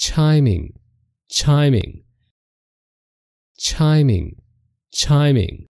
chiming, chiming, chiming, chiming.